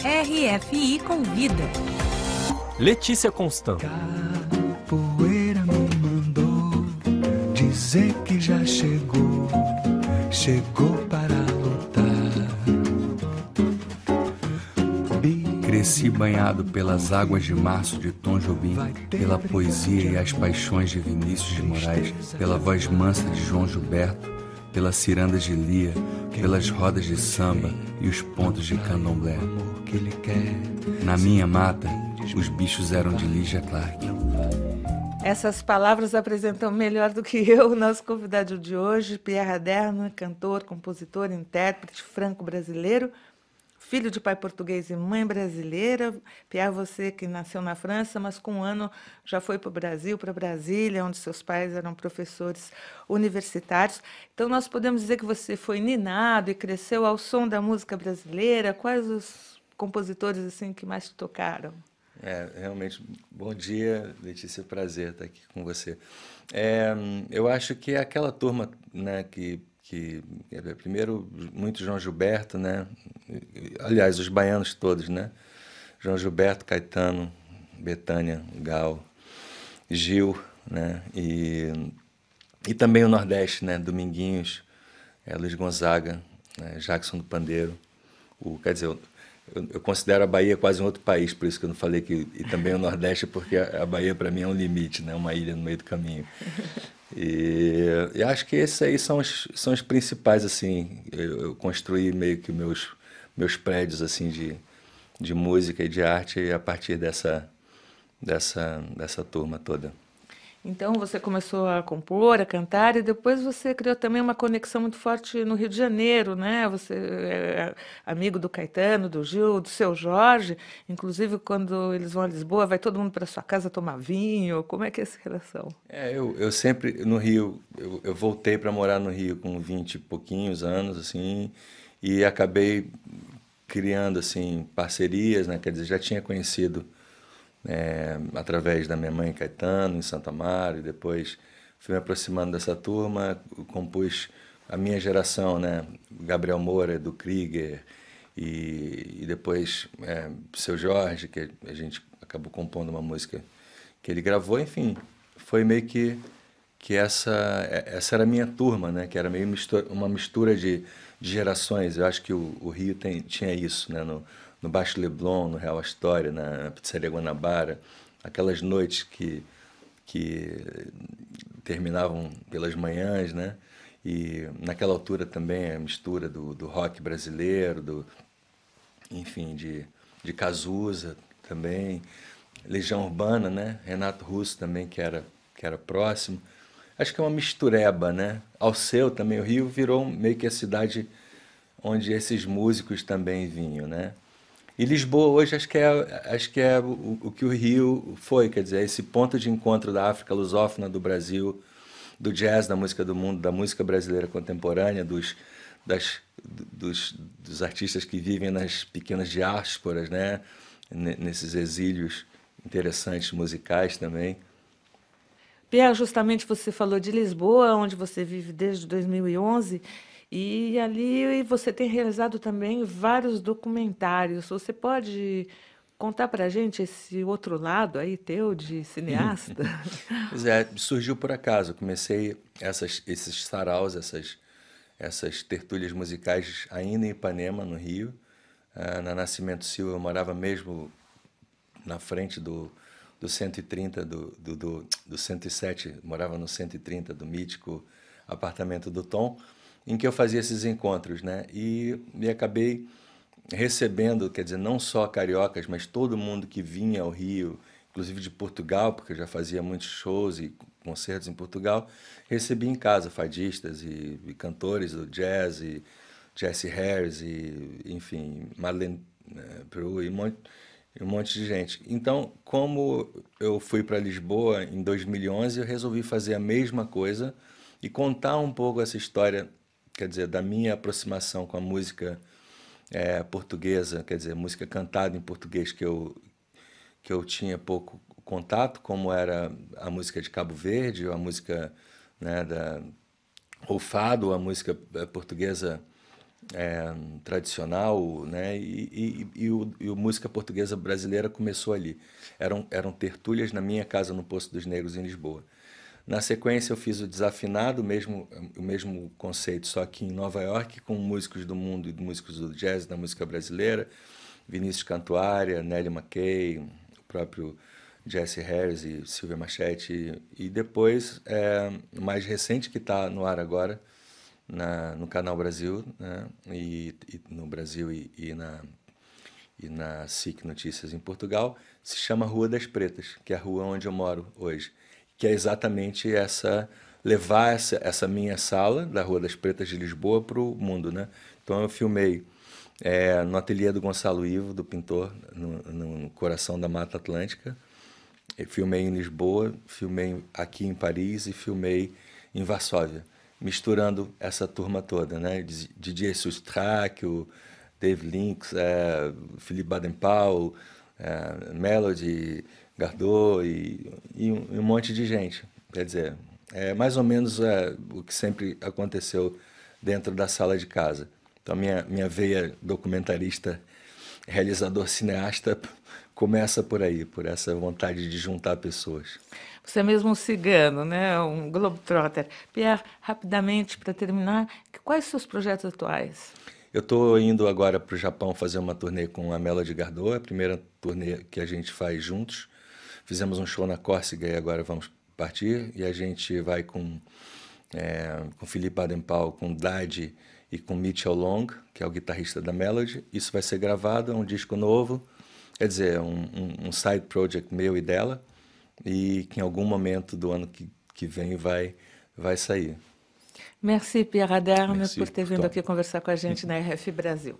RFI Convida. Letícia Constant. Capoeira me mandou dizer que já chegou, chegou para lutar. Cresci banhado pelas águas de março de Tom Jobim, pela poesia e as paixões de Vinícius de Moraes, pela voz mansa de João Gilberto pelas cirandas de lia, pelas rodas de samba e os pontos de candomblé. Na minha mata, os bichos eram de Ligia Clark. Essas palavras apresentam melhor do que eu o nosso convidado de hoje, Pierre Aderna, cantor, compositor, intérprete franco-brasileiro, filho de pai português e mãe brasileira. Pierre, você que nasceu na França, mas com um ano já foi para o Brasil, para Brasília, onde seus pais eram professores universitários. Então, nós podemos dizer que você foi ninado e cresceu ao som da música brasileira. Quais os compositores assim que mais te tocaram? É, realmente, bom dia, Letícia, prazer estar aqui com você. É, eu acho que é aquela turma né, que que primeiro muito João Gilberto, né? Aliás, os baianos todos, né? João Gilberto, Caetano, Betânia, Gal, Gil, né? E, e também o Nordeste, né? Dominguinhos, é, Luiz Gonzaga, né? Jackson do Pandeiro. O, quer dizer, eu, eu, considero a Bahia quase um outro país, por isso que eu não falei que. E também o Nordeste, porque a, a Bahia para mim é um limite, né? Uma ilha no meio do caminho. E, e acho que esses aí são os, são os principais, assim. Eu, eu construí meio que meus, meus prédios, assim, de, de música e de arte a partir dessa, dessa, dessa turma toda. Então você começou a compor, a cantar e depois você criou também uma conexão muito forte no Rio de Janeiro, né? Você é, é amigo do Caetano, do Gil, do seu Jorge. Inclusive quando eles vão a Lisboa, vai todo mundo para sua casa tomar vinho. Como é que é essa relação? É, eu, eu sempre no Rio, eu, eu voltei para morar no Rio com 20 e pouquinhos anos assim e acabei criando assim parcerias, né? Quer dizer, já tinha conhecido é, através da minha mãe Caetano, em Santa Mário, depois fui me aproximando dessa turma, compus a minha geração, né? Gabriel Moura, do Krieger, e, e depois é, Seu Jorge, que a gente acabou compondo uma música que ele gravou, enfim, foi meio que que essa essa era a minha turma, né? Que era meio mistura, uma mistura de, de gerações. Eu acho que o, o Rio tem, tinha isso, né? No, no Baixo Leblon, no Real Astoria, na Pizzaria Guanabara, aquelas noites que, que terminavam pelas manhãs, né? E naquela altura também a mistura do, do rock brasileiro, do, enfim, de, de Cazuza também, Legião Urbana, né? Renato Russo também, que era, que era próximo. Acho que é uma mistureba, né? Ao seu também, o Rio virou meio que a cidade onde esses músicos também vinham, né? E Lisboa hoje acho que é, acho que é o, o que o Rio foi, quer dizer, é esse ponto de encontro da África lusófona, do Brasil, do jazz, da música do mundo, da música brasileira contemporânea, dos, das, dos, dos artistas que vivem nas pequenas diásporas, né? nesses exílios interessantes musicais também. Pierre, justamente você falou de Lisboa, onde você vive desde 2011. E ali você tem realizado também vários documentários. Você pode contar para gente esse outro lado aí teu de cineasta? pois é, surgiu por acaso. Comecei essas, esses saraus, essas, essas tertúlias musicais ainda em Ipanema, no Rio. Ah, na Nascimento Silva eu morava mesmo na frente do, do 130, do, do, do, do 107, morava no 130 do mítico apartamento do Tom em que eu fazia esses encontros, né? E, me acabei recebendo, quer dizer, não só cariocas, mas todo mundo que vinha ao Rio, inclusive de Portugal, porque eu já fazia muitos shows e concertos em Portugal, recebi em casa fadistas e, e cantores do jazz, e Jesse Harris, e, enfim, Marlene né, Peru e um monte, um monte de gente. Então, como eu fui para Lisboa em 2011, eu resolvi fazer a mesma coisa e contar um pouco essa história quer dizer, da minha aproximação com a música é, portuguesa, quer dizer, música cantada em português que eu, que eu tinha pouco contato, como era a música de Cabo Verde, ou a música né, da ou fado, a música é, portuguesa é, tradicional, né, e, e, e, o, e o música portuguesa brasileira começou ali. Eram, eram tertúlias na minha casa no Poço dos Negros, em Lisboa. Na sequência, eu fiz o Desafinado, mesmo, o mesmo conceito, só que em Nova York, com músicos do mundo e músicos do jazz, da música brasileira, Vinícius Cantuária, Nelly McKay, o próprio Jesse Harris e Silvia Machete. E depois, é, mais recente, que está no ar agora, na, no Canal Brasil, né? e, e no Brasil e, e, na, e na SIC Notícias em Portugal, se chama Rua das Pretas, que é a rua onde eu moro hoje que é exatamente essa levar essa, essa minha sala da Rua das Pretas de Lisboa para o mundo, né? Então eu filmei é, no ateliê do Gonçalo Ivo, do pintor, no, no coração da Mata Atlântica. Eu filmei em Lisboa, filmei aqui em Paris e filmei em Varsóvia, misturando essa turma toda, né? Didier Sustrak, o Dave Links, é, Philippe Baden-Powell, é, Melody, Gardot e, e, um, e, um, monte de gente. Quer dizer, é mais ou menos é, o que sempre aconteceu dentro da sala de casa. Então, minha, minha veia documentarista, realizador, cineasta, começa por aí, por essa vontade de juntar pessoas. Você é mesmo um cigano, né? um globetrotter. Pierre, rapidamente, para terminar, quais seus projetos atuais? Eu estou indo agora para o Japão fazer uma turnê com a Melody Gardot, é a primeira turnê que a gente faz juntos. Fizemos um show na Córcega e agora vamos partir. E a gente vai com, é, com Felipe Adempal, com Dade e com Mitchell Long, que é o guitarrista da Melody. Isso vai ser gravado, é um disco novo, quer dizer, um, um, um side project meu e dela, e que em algum momento do ano que, que vem vai, vai sair. Merci, Pierre Aderme, Merci, por ter vindo aqui conversar com a gente uhum. na RF Brasil.